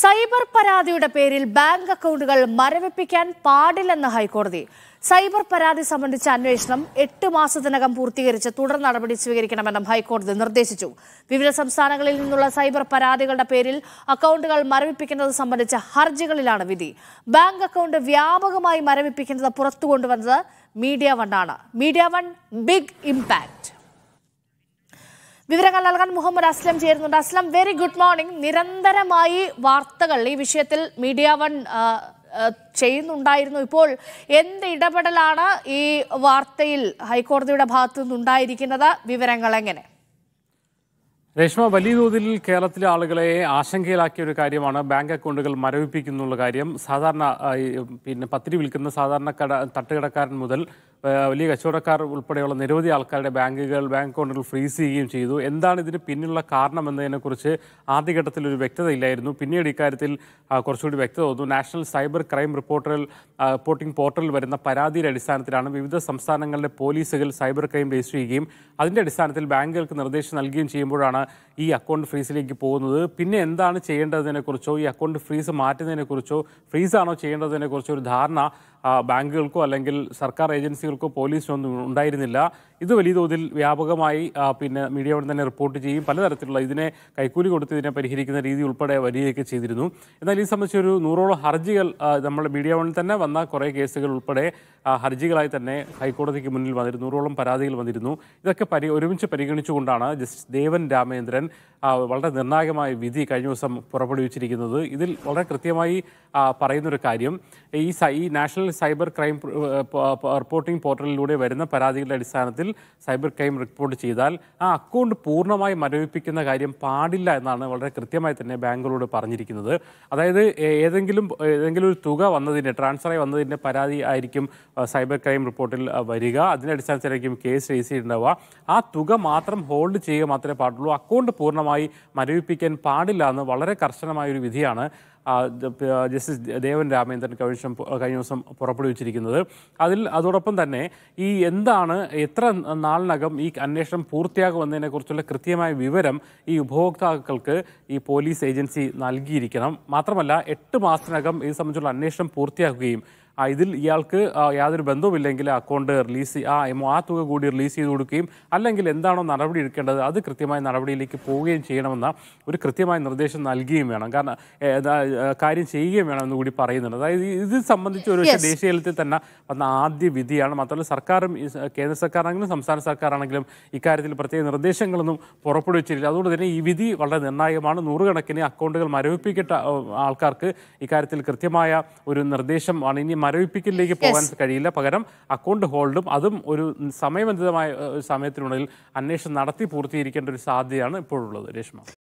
cyber പരാതിയുടെ പേരിൽ bank അക്കൗണ്ടുകൾ മരവിപ്പിക്കാൻ പാടില്ലെന്ന് ഹൈക്കോടതി സൈബർ പരാതി സംബന്ധിച്ച അന്വേഷണം എട്ട് മാസത്തിനകം പൂർത്തീകരിച്ച് തുടർ നടപടി സ്വീകരിക്കണമെന്നും ഹൈക്കോടതി നിർദ്ദേശിച്ചു വിവിധ സംസ്ഥാനങ്ങളിൽ നിന്നുള്ള സൈബർ പരാതികളുടെ പേരിൽ അക്കൗണ്ടുകൾ മരവിപ്പിക്കുന്നത് സംബന്ധിച്ച ഹർജികളിലാണ് വിധി ബാങ്ക് അക്കൗണ്ട് വ്യാപകമായി മരവിപ്പിക്കുന്നത് പുറത്തുകൊണ്ടുവന്നത് മീഡിയ ആണ് മീഡിയ വൺ ബിഗ് ഇമ്പാക്ട് വിവരങ്ങൾ നൽകാൻ മുഹമ്മദ് അസ്ലം ചേരുന്നുണ്ട് അസ്ലം വെരി ഗുഡ് മോർണിംഗ് നിരന്തരമായി വാർത്തകൾ ഈ വിഷയത്തിൽ മീഡിയ വൺ ചെയ്യുന്നുണ്ടായിരുന്നു ഇപ്പോൾ എന്ത് ഇടപെടലാണ് ഈ വാർത്തയിൽ ഹൈക്കോടതിയുടെ ഭാഗത്തു നിന്നുണ്ടായിരിക്കുന്നത് വിവരങ്ങൾ എങ്ങനെ രേഷ്മ വലിയ തോതിൽ കേരളത്തിലെ ആളുകളെ ആശങ്കയിലാക്കിയ ഒരു കാര്യമാണ് ബാങ്ക് അക്കൗണ്ടുകൾ മരവിപ്പിക്കുന്നുള്ള കാര്യം സാധാരണ പിന്നെ പത്തിരി വിൽക്കുന്ന സാധാരണ കട തട്ടുകടക്കാരൻ മുതൽ വലിയ കച്ചവടക്കാർ ഉൾപ്പെടെയുള്ള നിരവധി ആൾക്കാരുടെ ബാങ്കുകൾ ബാങ്ക് അക്കൗണ്ടുകൾ ഫ്രീസ് ചെയ്യുകയും ചെയ്തു എന്താണ് ഇതിന് പിന്നിലുള്ള കാരണം എന്നതിനെക്കുറിച്ച് ആദ്യഘട്ടത്തിൽ ഒരു വ്യക്തത ഇല്ലായിരുന്നു പിന്നീട് ഇക്കാര്യത്തിൽ കുറച്ചുകൂടി വ്യക്തത തോന്നുന്നു നാഷണൽ സൈബർ ക്രൈം റിപ്പോർട്ടറിൽ റിപ്പോർട്ടിംഗ് പോർട്ടലിൽ വരുന്ന പരാതിയുടെ അടിസ്ഥാനത്തിലാണ് വിവിധ സംസ്ഥാനങ്ങളിലെ പോലീസുകൾ സൈബർ ക്രൈം രജിസ്റ്റർ ചെയ്യുകയും അതിൻ്റെ അടിസ്ഥാനത്തിൽ ബാങ്കുകൾക്ക് നിർദ്ദേശം നൽകുകയും ചെയ്യുമ്പോഴാണ് ഈ അക്കൗണ്ട് ഫ്രീസിലേക്ക് പോകുന്നത് പിന്നെ എന്താണ് ചെയ്യേണ്ടതിനെക്കുറിച്ചോ ഈ അക്കൗണ്ട് ഫ്രീസ് മാറ്റുന്നതിനെക്കുറിച്ചോ ഫ്രീസാണോ ചെയ്യേണ്ടതിനെക്കുറിച്ചോ ഒരു ധാരണ ബാങ്കുകൾക്കോ അല്ലെങ്കിൽ സർക്കാർ ഏജൻസികൾക്കോ പോലീസിനോ ഒന്നും ഉണ്ടായിരുന്നില്ല ഇത് വലിയ തോതിൽ വ്യാപകമായി പിന്നെ മീഡിയയോട് തന്നെ റിപ്പോർട്ട് ചെയ്യും പലതരത്തിലുള്ള ഇതിനെ കൈക്കൂലി കൊടുത്ത് ഇതിനെ പരിഹരിക്കുന്ന രീതി ഉൾപ്പെടെ വരികയൊക്കെ ചെയ്തിരുന്നു എന്നാൽ ഈ സംബന്ധിച്ച് ഒരു നൂറോളം ഹർജികൾ നമ്മുടെ മീഡിയ വണ്ണിൽ തന്നെ വന്ന കുറേ കേസുകൾ ഉൾപ്പെടെ ഹർജികളായി തന്നെ ഹൈക്കോടതിക്ക് മുന്നിൽ വന്നിരുന്നു നൂറോളം പരാതികൾ വന്നിരുന്നു ഇതൊക്കെ പരി ഒരുമിച്ച് പരിഗണിച്ചുകൊണ്ടാണ് ജസ്റ്റിസ് ദേവൻ രാമേന്ദ്രൻ വളരെ നിർണായകമായ വിധി കഴിഞ്ഞ ദിവസം പുറപ്പെടുവിച്ചിരിക്കുന്നത് ഇതിൽ വളരെ കൃത്യമായി പറയുന്നൊരു കാര്യം ഈ ഈ നാഷണൽ സൈബർ ക്രൈം റിപ്പോർട്ടിംഗ് പോർട്ടലിലൂടെ വരുന്ന പരാതികളുടെ അടിസ്ഥാനത്തിൽ സൈബർ ക്രൈം റിപ്പോർട്ട് ചെയ്താൽ ആ അക്കൗണ്ട് പൂർണ്ണമായി മരവിപ്പിക്കുന്ന കാര്യം പാടില്ല എന്നാണ് വളരെ കൃത്യമായി തന്നെ ബാങ്കുകളോട് പറഞ്ഞിരിക്കുന്നത് അതായത് ഏതെങ്കിലും ഏതെങ്കിലും ഒരു തുക വന്നതിൻ്റെ ട്രാൻസ്ഫറായി വന്നതിൻ്റെ പരാതി ആയിരിക്കും സൈബർ ക്രൈം റിപ്പോർട്ടിൽ വരിക അതിൻ്റെ അടിസ്ഥാനത്തിലായിരിക്കും കേസ് രജിസ്റ്റർ ചെയ്യുന്നുണ്ടാവുക ആ തുക മാത്രം ഹോൾഡ് ചെയ്യുക മാത്രമേ പാടുള്ളൂ അക്കൗണ്ട് പൂർണ്ണമായി പൂർണ്ണമായി മരവിപ്പിക്കാൻ പാടില്ല എന്ന് വളരെ കർശനമായൊരു വിധിയാണ് ജസ്റ്റിസ് ദേവൻ രാമേന്ദ്രൻ കഴിഞ്ഞ കഴിഞ്ഞ ദിവസം പുറപ്പെടുവിച്ചിരിക്കുന്നത് അതിൽ അതോടൊപ്പം തന്നെ ഈ എന്താണ് എത്ര നാളിനകം ഈ അന്വേഷണം കുറിച്ചുള്ള കൃത്യമായ വിവരം ഈ ഉപഭോക്താക്കൾക്ക് ഈ പോലീസ് ഏജൻസി നൽകിയിരിക്കണം മാത്രമല്ല എട്ട് മാസത്തിനകം ഇത് സംബന്ധിച്ചുള്ള അന്വേഷണം പൂർത്തിയാക്കുകയും ഇതിൽ ഇയാൾക്ക് യാതൊരു ബന്ധവുമില്ലെങ്കിൽ അക്കൗണ്ട് റിലീസ് ആ ആ തുക കൂടി റിലീസ് ചെയ്ത് കൊടുക്കുകയും അല്ലെങ്കിൽ എന്താണോ നടപടി എടുക്കേണ്ടത് അത് കൃത്യമായ നടപടിയിലേക്ക് പോവുകയും ചെയ്യണമെന്ന ഒരു കൃത്യമായ നിർദ്ദേശം നൽകുകയും വേണം കാരണം കാര്യം ചെയ്യുകയും വേണം എന്നുകൂടി പറയുന്നുണ്ട് അതായത് ഇത് സംബന്ധിച്ച് ഒരു ദേശീയ തലത്തിൽ തന്നെ വന്ന ആദ്യ വിധിയാണ് മാത്രമല്ല സർക്കാരും കേന്ദ്ര സർക്കാരാണെങ്കിലും സംസ്ഥാന സർക്കാരാണെങ്കിലും ഇക്കാര്യത്തിൽ പ്രത്യേക നിർദ്ദേശങ്ങളൊന്നും പുറപ്പെടുവിച്ചിട്ടില്ല അതുകൊണ്ട് തന്നെ ഈ വിധി വളരെ നിർണായകമാണ് നൂറുകണക്കിന് അക്കൗണ്ടുകൾ മരവിപ്പിക്കേണ്ട ആൾക്കാർക്ക് ഇക്കാര്യത്തിൽ കൃത്യമായ ഒരു നിർദ്ദേശമാണ് ഇനി മരവിപ്പിക്കലിലേക്ക് പോകാൻ കഴിയില്ല പകരം അക്കൗണ്ട് ഹോൾഡും അതും ഒരു സമയബന്ധിതമായ സമയത്തിനുള്ളിൽ അന്വേഷണം നടത്തി പൂർത്തീകരിക്കേണ്ട ഒരു സാധ്യതയാണ് ഇപ്പോഴുള്ളത് രേഷ്മ